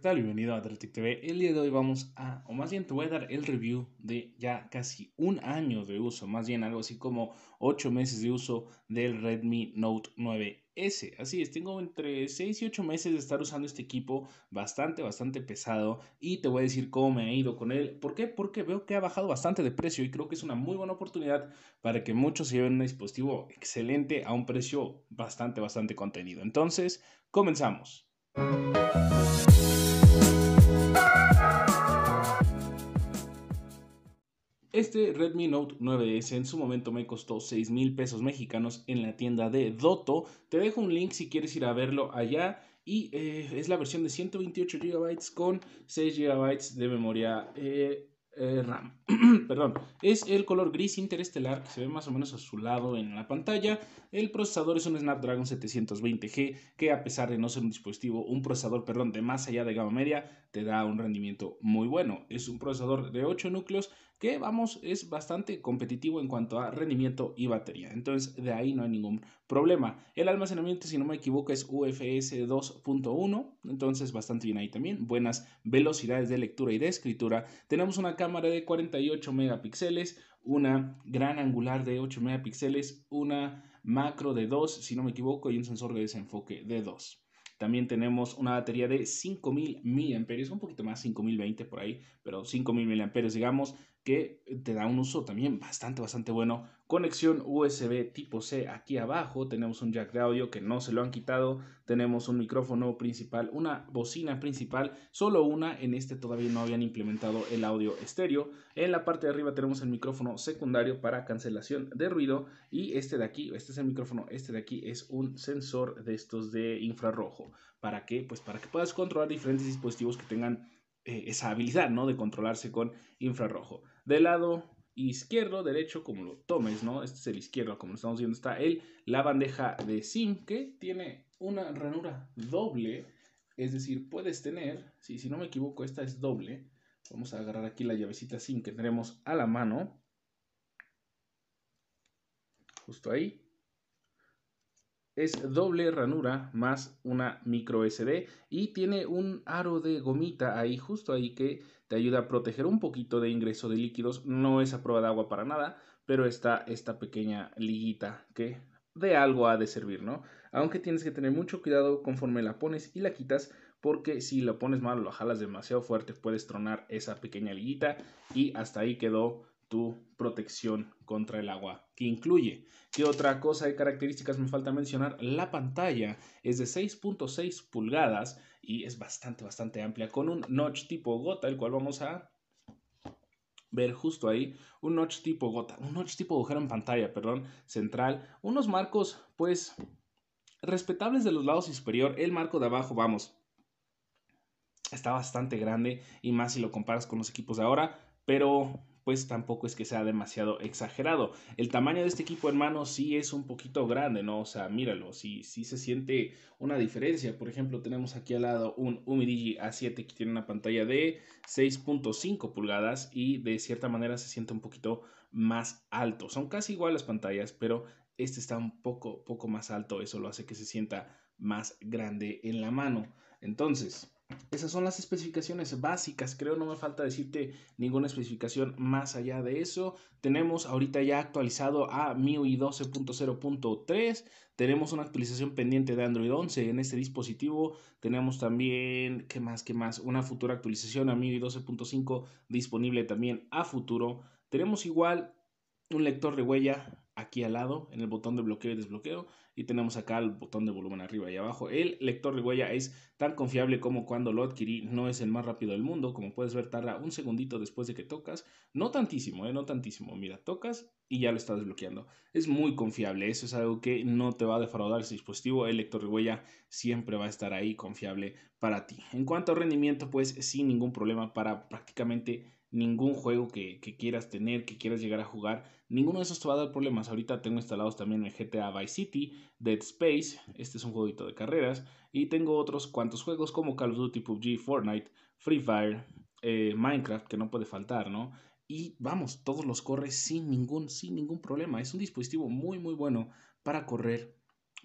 tal? Bienvenido a Atletic TV. El día de hoy vamos a, o más bien te voy a dar el review de ya casi un año de uso, más bien algo así como 8 meses de uso del Redmi Note 9S. Así es, tengo entre 6 y 8 meses de estar usando este equipo bastante, bastante pesado y te voy a decir cómo me he ido con él. ¿Por qué? Porque veo que ha bajado bastante de precio y creo que es una muy buena oportunidad para que muchos se lleven un dispositivo excelente a un precio bastante, bastante contenido. Entonces, comenzamos. Este Redmi Note 9S en su momento me costó 6 mil pesos mexicanos en la tienda de Doto. Te dejo un link si quieres ir a verlo allá. Y eh, es la versión de 128 GB con 6 GB de memoria eh, eh, RAM. Perdón, es el color gris interestelar que se ve más o menos azulado en la pantalla. El procesador es un Snapdragon 720G que a pesar de no ser un dispositivo, un procesador, perdón, de más allá de gama media, te da un rendimiento muy bueno. Es un procesador de 8 núcleos que, vamos, es bastante competitivo en cuanto a rendimiento y batería. Entonces, de ahí no hay ningún problema. El almacenamiento, si no me equivoco, es UFS 2.1, entonces bastante bien ahí también. Buenas velocidades de lectura y de escritura. Tenemos una cámara de 48 megapíxeles, una gran angular de 8 megapíxeles, una macro de 2, si no me equivoco, y un sensor de desenfoque de 2. También tenemos una batería de 5000 mAh, un poquito más, 5020 por ahí, pero 5000 mAh, digamos, que te da un uso también bastante, bastante bueno. Conexión USB tipo C aquí abajo. Tenemos un jack de audio que no se lo han quitado. Tenemos un micrófono principal, una bocina principal, solo una. En este todavía no habían implementado el audio estéreo. En la parte de arriba tenemos el micrófono secundario para cancelación de ruido. Y este de aquí, este es el micrófono, este de aquí es un sensor de estos de infrarrojo. ¿Para qué? Pues para que puedas controlar diferentes dispositivos que tengan eh, esa habilidad, ¿no? De controlarse con infrarrojo. Del lado izquierdo, derecho, como lo tomes, ¿no? Este es el izquierdo, como estamos viendo, está el, la bandeja de zinc que tiene una ranura doble, es decir, puedes tener, si, si no me equivoco, esta es doble, vamos a agarrar aquí la llavecita zinc que tenemos a la mano, justo ahí, es doble ranura más una micro SD y tiene un aro de gomita ahí justo ahí que te ayuda a proteger un poquito de ingreso de líquidos. No es a prueba de agua para nada, pero está esta pequeña liguita que de algo ha de servir, ¿no? Aunque tienes que tener mucho cuidado conforme la pones y la quitas porque si la pones mal o la jalas demasiado fuerte puedes tronar esa pequeña liguita y hasta ahí quedó tu protección contra el agua, que incluye, ¿qué otra cosa de características me falta mencionar? La pantalla es de 6.6 pulgadas y es bastante, bastante amplia, con un notch tipo gota, el cual vamos a ver justo ahí, un notch tipo gota, un notch tipo agujero en pantalla, perdón, central, unos marcos, pues, respetables de los lados superior, el marco de abajo, vamos, está bastante grande y más si lo comparas con los equipos de ahora, pero pues tampoco es que sea demasiado exagerado. El tamaño de este equipo, hermano, sí es un poquito grande, ¿no? O sea, míralo, sí, sí se siente una diferencia. Por ejemplo, tenemos aquí al lado un Umidigi A7 que tiene una pantalla de 6.5 pulgadas y de cierta manera se siente un poquito más alto. Son casi igual las pantallas, pero este está un poco, poco más alto. Eso lo hace que se sienta más grande en la mano. Entonces, esas son las especificaciones básicas, creo no me falta decirte ninguna especificación más allá de eso. Tenemos ahorita ya actualizado a MIUI 12.0.3, tenemos una actualización pendiente de Android 11 en este dispositivo, tenemos también, ¿qué más? ¿Qué más? Una futura actualización a MIUI 12.5 disponible también a futuro. Tenemos igual un lector de huella, aquí al lado, en el botón de bloqueo y desbloqueo, y tenemos acá el botón de volumen arriba y abajo. El lector de huella es tan confiable como cuando lo adquirí, no es el más rápido del mundo, como puedes ver tarda un segundito después de que tocas, no tantísimo, eh, no tantísimo, mira, tocas y ya lo está desbloqueando. Es muy confiable, eso es algo que no te va a defraudar ese dispositivo, el lector de huella siempre va a estar ahí confiable para ti. En cuanto a rendimiento, pues sin ningún problema para prácticamente ningún juego que, quieras tener, que quieras llegar a jugar, ninguno de esos te va a dar problemas. Ahorita tengo instalados también el GTA Vice City, Dead Space, este es un jueguito de carreras, y tengo otros cuantos juegos como Call of Duty, PUBG, Fortnite, Free Fire, eh, Minecraft, que no puede faltar, ¿no? Y vamos, todos los corres sin ningún, sin ningún problema. Es un dispositivo muy, muy bueno para correr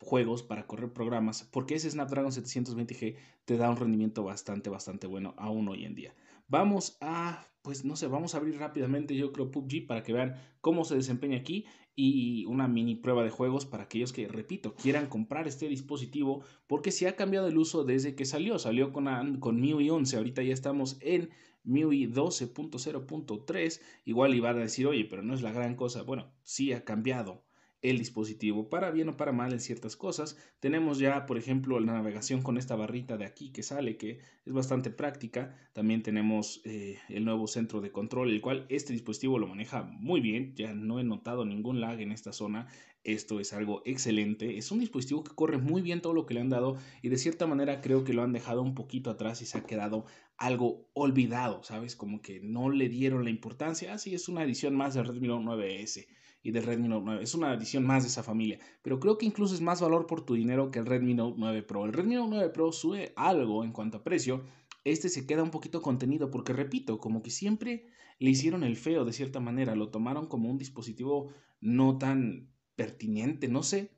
juegos, para correr programas, porque ese Snapdragon 720G te da un rendimiento bastante, bastante bueno aún hoy en día. Vamos a pues no sé, vamos a abrir rápidamente yo creo PUBG para que vean cómo se desempeña aquí y una mini prueba de juegos para aquellos que, repito, quieran comprar este dispositivo porque si ha cambiado el uso desde que salió, salió con, con MIUI 11, ahorita ya estamos en MIUI 12.0.3, igual iban a decir, oye, pero no es la gran cosa, bueno, sí ha cambiado el dispositivo. Para bien o para mal en ciertas cosas. Tenemos ya, por ejemplo, la navegación con esta barrita de aquí que sale, que es bastante práctica. También tenemos eh, el nuevo centro de control, el cual este dispositivo lo maneja muy bien. Ya no he notado ningún lag en esta zona. Esto es algo excelente. Es un dispositivo que corre muy bien todo lo que le han dado y de cierta manera creo que lo han dejado un poquito atrás y se ha quedado algo olvidado, ¿sabes? Como que no le dieron la importancia. Así ah, es una edición más del Redmi 9S y del Redmi Note 9. Es una adición más de esa familia, pero creo que incluso es más valor por tu dinero que el Redmi Note 9 Pro. El Redmi Note 9 Pro sube algo en cuanto a precio, este se queda un poquito contenido porque, repito, como que siempre le hicieron el feo de cierta manera, lo tomaron como un dispositivo no tan pertinente, no sé,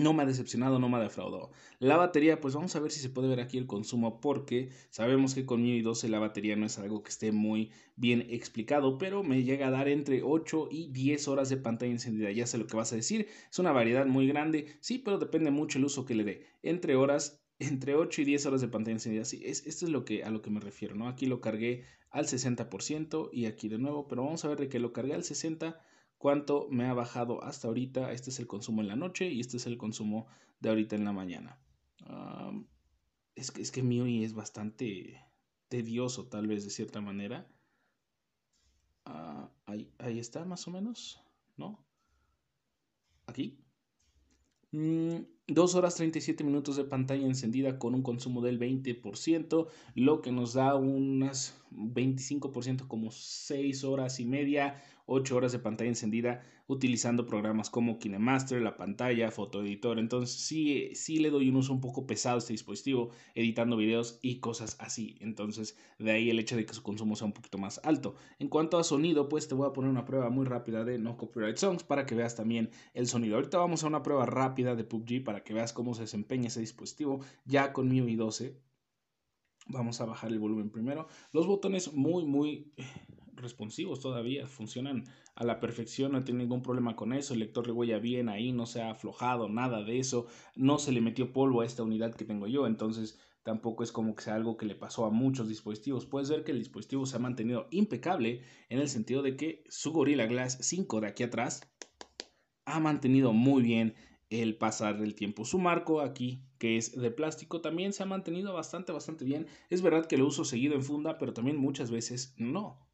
no me ha decepcionado, no me ha defraudado. La batería, pues vamos a ver si se puede ver aquí el consumo, porque sabemos que con MIUI 12 la batería no es algo que esté muy bien explicado, pero me llega a dar entre 8 y 10 horas de pantalla encendida. Ya sé lo que vas a decir, es una variedad muy grande, sí, pero depende mucho el uso que le dé. Entre horas entre 8 y 10 horas de pantalla encendida. Sí, es, esto es lo que, a lo que me refiero, ¿no? Aquí lo cargué al 60% y aquí de nuevo, pero vamos a ver de que lo cargué al 60% cuánto me ha bajado hasta ahorita. Este es el consumo en la noche y este es el consumo de ahorita en la mañana. es, que, es que es bastante tedioso, tal vez de cierta manera. Ah, ahí, está, más o menos, ¿no? Aquí. Mm, 2 horas 37 minutos de pantalla encendida con un consumo del 20%, lo que nos da unas 25% como 6 horas y media, 8 horas de pantalla encendida utilizando programas como KineMaster, la pantalla, fotoeditor. Entonces sí, sí le doy un uso un poco pesado a este dispositivo, editando videos y cosas así. Entonces de ahí el hecho de que su consumo sea un poquito más alto. En cuanto a sonido, pues te voy a poner una prueba muy rápida de No Copyright Songs para que veas también el sonido. Ahorita vamos a una prueba rápida de PUBG para que veas cómo se desempeña ese dispositivo ya con MIUI 12 Vamos a bajar el volumen primero. Los botones muy, muy responsivos todavía, funcionan a la perfección, no tiene ningún problema con eso, el lector de huella bien ahí, no se ha aflojado, nada de eso, no se le metió polvo a esta unidad que tengo yo, entonces tampoco es como que sea algo que le pasó a muchos dispositivos. Puedes ver que el dispositivo se ha mantenido impecable en el sentido de que su Gorilla Glass 5 de aquí atrás ha mantenido muy bien el pasar del tiempo. Su marco aquí, que es de plástico, también se ha mantenido bastante, bastante bien. Es verdad que lo uso seguido en funda, pero también muchas veces no.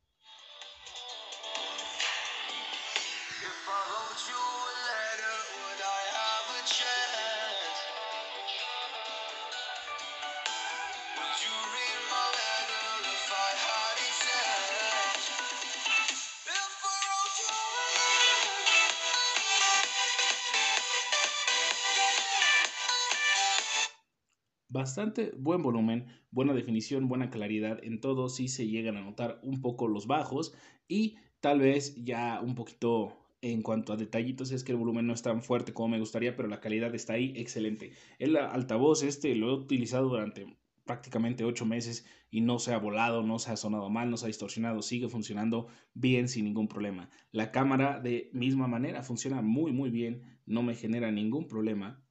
bastante buen volumen, buena definición, buena claridad en todo, si se llegan a notar un poco los bajos y tal vez ya un poquito en cuanto a detallitos es que el volumen no es tan fuerte como me gustaría, pero la calidad está ahí excelente. El altavoz este lo he utilizado durante prácticamente 8 meses y no se ha volado, no se ha sonado mal, no se ha distorsionado, sigue funcionando bien sin ningún problema. La cámara de misma manera funciona muy muy bien, no me genera ningún problema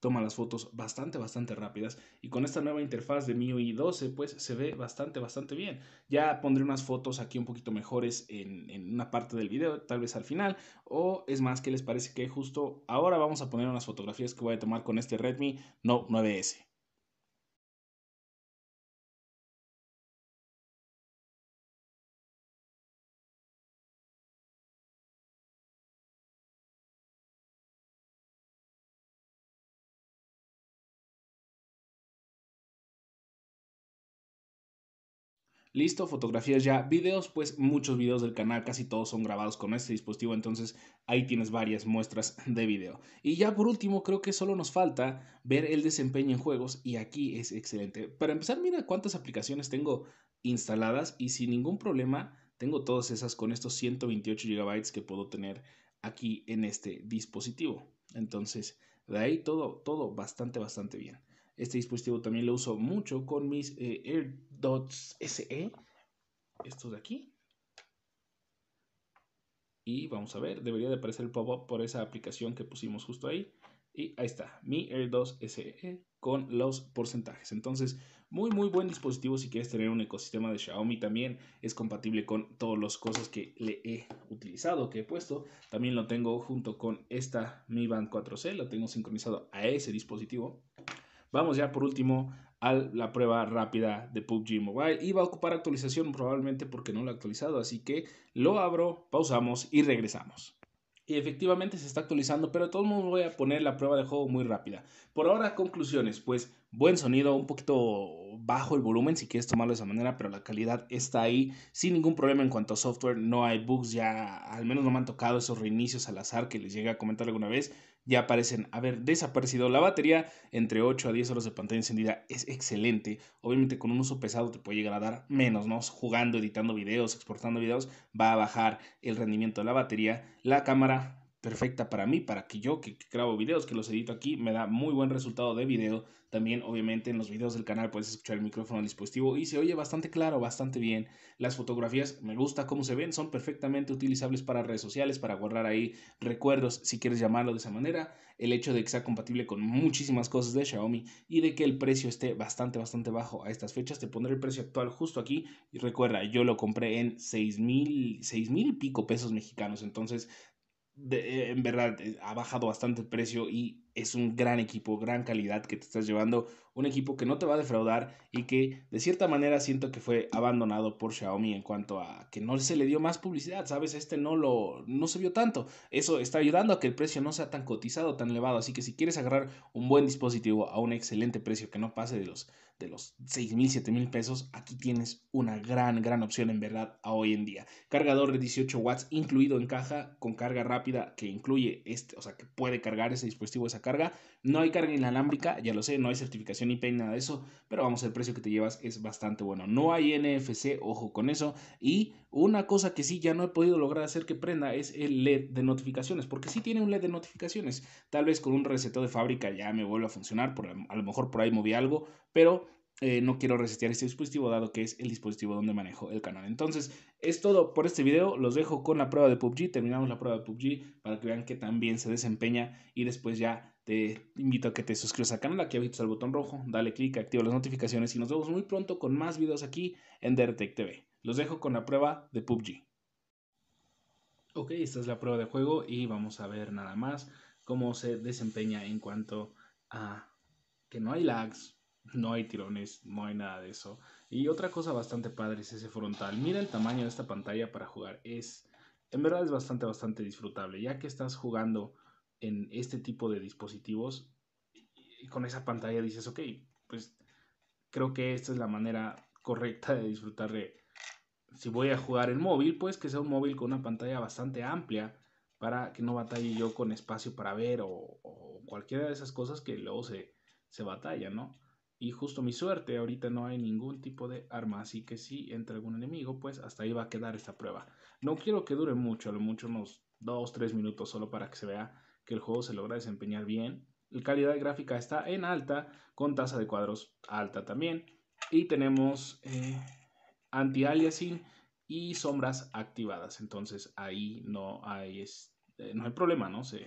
toma las fotos bastante, bastante rápidas y con esta nueva interfaz de MIUI 12 pues se ve bastante, bastante bien. Ya pondré unas fotos aquí un poquito mejores en, en una parte del video, tal vez al final, o es más que les parece que justo ahora vamos a poner unas fotografías que voy a tomar con este Redmi Note 9S. listo, fotografías ya, videos, pues muchos videos del canal, casi todos son grabados con este dispositivo, entonces ahí tienes varias muestras de video. Y ya por último, creo que solo nos falta ver el desempeño en juegos y aquí es excelente. Para empezar, mira cuántas aplicaciones tengo instaladas y sin ningún problema tengo todas esas con estos 128 GB que puedo tener aquí en este dispositivo. Entonces, de ahí todo, todo bastante, bastante bien. Este dispositivo también lo uso mucho con mis eh, AirDots SE. Estos de aquí. Y vamos a ver, debería de aparecer el pop-up por esa aplicación que pusimos justo ahí. Y ahí está, mi AirDots SE con los porcentajes. Entonces, muy muy buen dispositivo si quieres tener un ecosistema de Xiaomi también es compatible con todas las cosas que le he utilizado, que he puesto. También lo tengo junto con esta Mi Band 4C, lo tengo sincronizado a ese dispositivo. Vamos ya por último a la prueba rápida de PUBG Mobile y va a ocupar actualización probablemente porque no lo ha actualizado, así que lo abro, pausamos y regresamos. Y efectivamente se está actualizando, pero de todos modos voy a poner la prueba de juego muy rápida. Por ahora, conclusiones, pues buen sonido, un poquito bajo el volumen si quieres tomarlo de esa manera, pero la calidad está ahí sin ningún problema en cuanto a software, no hay bugs, ya al menos no me han tocado esos reinicios al azar que les llegué a comentar alguna vez, ya aparecen haber desaparecido. La batería entre 8 a 10 horas de pantalla encendida es excelente, obviamente con un uso pesado te puede llegar a dar menos, ¿no? Jugando, editando videos, exportando videos, va a bajar el rendimiento de la batería, la cámara perfecta para mí, para que yo que, grabo videos, que los edito aquí, me da muy buen resultado de video. También obviamente en los videos del canal puedes escuchar el micrófono al dispositivo y se oye bastante claro, bastante bien. Las fotografías me gusta cómo se ven, son perfectamente utilizables para redes sociales, para guardar ahí recuerdos, si quieres llamarlo de esa manera. El hecho de que sea compatible con muchísimas cosas de Xiaomi y de que el precio esté bastante, bastante bajo a estas fechas. Te pondré el precio actual justo aquí y recuerda, yo lo compré en 6 mil, mil y pico pesos mexicanos. Entonces eh, en verdad eh, ha bajado bastante el precio y es un gran equipo, gran calidad que te estás llevando un equipo que no te va a defraudar y que de cierta manera siento que fue abandonado por Xiaomi en cuanto a que no se le dio más publicidad, ¿sabes? Este no lo no se vio tanto. Eso está ayudando a que el precio no sea tan cotizado, tan elevado, así que si quieres agarrar un buen dispositivo a un excelente precio que no pase de los de los 6 mil, 7 mil pesos, aquí tienes una gran, gran opción en verdad a hoy en día. Cargador de 18 watts incluido en caja con carga rápida que incluye este, o sea, que puede cargar ese dispositivo, esa carga. No hay carga inalámbrica, ya lo sé, no hay certificación ni ni nada de eso, pero vamos, el precio que te llevas es bastante bueno. No hay NFC, ojo con eso. Y una cosa que sí ya no he podido lograr hacer que prenda es el LED de notificaciones, porque sí tiene un LED de notificaciones. Tal vez con un reseteo de fábrica ya me vuelva a funcionar, por, a lo mejor por ahí moví algo, pero eh, no quiero resetear este dispositivo dado que es el dispositivo donde manejo el canal. Entonces, es todo por este video. Los dejo con la prueba de PUBG. Terminamos la prueba de PUBG para que vean que también se desempeña y después ya te invito a que te suscribas al canal, aquí abajo al botón rojo, dale clic, activa las notificaciones y nos vemos muy pronto con más videos aquí en Dertech TV. Los dejo con la prueba de PUBG. Ok, esta es la prueba de juego y vamos a ver nada más cómo se desempeña en cuanto a que no hay lags, no hay tirones, no hay nada de eso. Y otra cosa bastante padre es ese frontal. Mira el tamaño de esta pantalla para jugar. Es, en verdad es bastante, bastante disfrutable, ya que estás jugando en este tipo de dispositivos, y con esa pantalla dices, ok, pues creo que esta es la manera correcta de disfrutar de, si voy a jugar en móvil, pues que sea un móvil con una pantalla bastante amplia para que no batalle yo con espacio para ver o, cualquiera de esas cosas que luego se, se batalla, ¿no? Y justo mi suerte, ahorita no hay ningún tipo de arma, así que si entra algún enemigo, pues hasta ahí va a quedar esta prueba. No quiero que dure mucho, a lo mucho unos 2, 3 minutos solo para que se vea que el juego se logra desempeñar bien. La calidad gráfica está en alta, con tasa de cuadros alta también. Y tenemos eh, anti-aliasing y sombras activadas. Entonces ahí no hay, eh, no hay problema, ¿no? Se,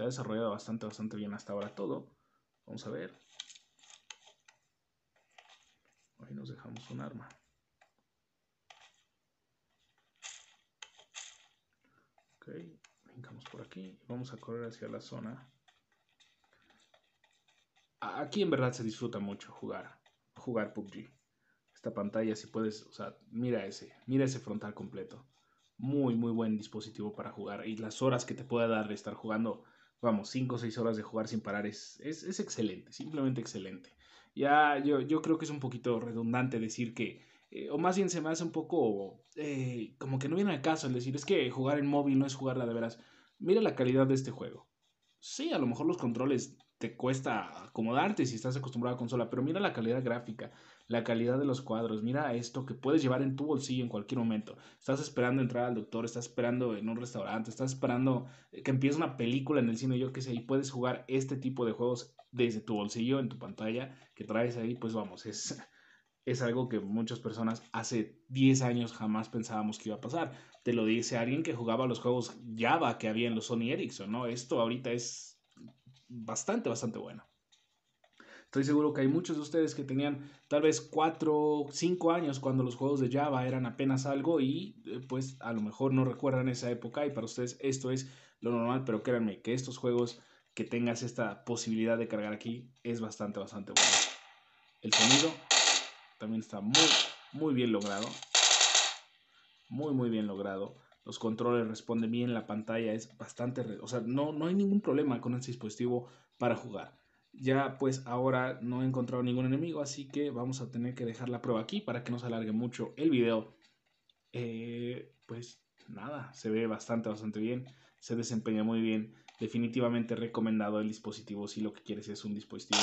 ha desarrollado bastante, bastante bien hasta ahora todo. Vamos a ver. Ahí nos dejamos un arma. Okay por aquí. Vamos a correr hacia la zona. Aquí en verdad se disfruta mucho jugar. Jugar PUBG. Esta pantalla, si puedes, o sea, mira ese. Mira ese frontal completo. Muy, muy buen dispositivo para jugar. Y las horas que te pueda dar de estar jugando, vamos, 5 o 6 horas de jugar sin parar es, es, es excelente. Simplemente excelente. Ya yo, yo creo que es un poquito redundante decir que eh, o más bien se me hace un poco eh, como que no viene al caso el decir, es que jugar en móvil no es jugarla de veras. Mira la calidad de este juego. Sí, a lo mejor los controles te cuesta acomodarte si estás acostumbrado a consola, pero mira la calidad gráfica, la calidad de los cuadros, mira esto que puedes llevar en tu bolsillo en cualquier momento. Estás esperando entrar al doctor, estás esperando en un restaurante, estás esperando que empiece una película en el cine, yo qué sé, y puedes jugar este tipo de juegos desde tu bolsillo, en tu pantalla que traes ahí, pues vamos, es es algo que muchas personas hace 10 años jamás pensábamos que iba a pasar. Te lo dice alguien que jugaba los juegos Java que había en los Sony Ericsson, ¿no? Esto ahorita es bastante, bastante bueno. Estoy seguro que hay muchos de ustedes que tenían tal vez 4, 5 años cuando los juegos de Java eran apenas algo y eh, pues a lo mejor no recuerdan esa época y para ustedes esto es lo normal, pero créanme que estos juegos que tengas esta posibilidad de cargar aquí es bastante, bastante bueno. El sonido también está muy, muy bien logrado. Muy, muy bien logrado. Los controles responden bien, la pantalla es bastante... O sea, no, no hay ningún problema con este dispositivo para jugar. Ya pues ahora no he encontrado ningún enemigo, así que vamos a tener que dejar la prueba aquí para que no se alargue mucho el video. Eh, pues nada, se ve bastante, bastante bien, se desempeña muy bien. Definitivamente recomendado el dispositivo si lo que quieres es un dispositivo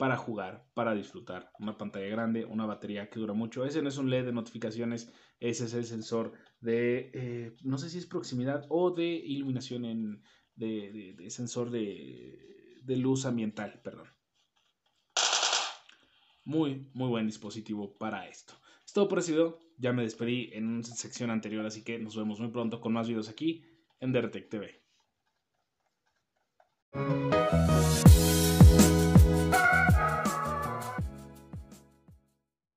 para jugar, para disfrutar. Una pantalla grande, una batería que dura mucho. Ese no es un LED de notificaciones, ese es el sensor de, eh, no sé si es proximidad o de iluminación en, de, sensor de, luz ambiental, perdón. Muy, muy buen dispositivo para esto. Es todo por Ya me despedí en una sección anterior, así que nos vemos muy pronto con más videos aquí en Dertec TV.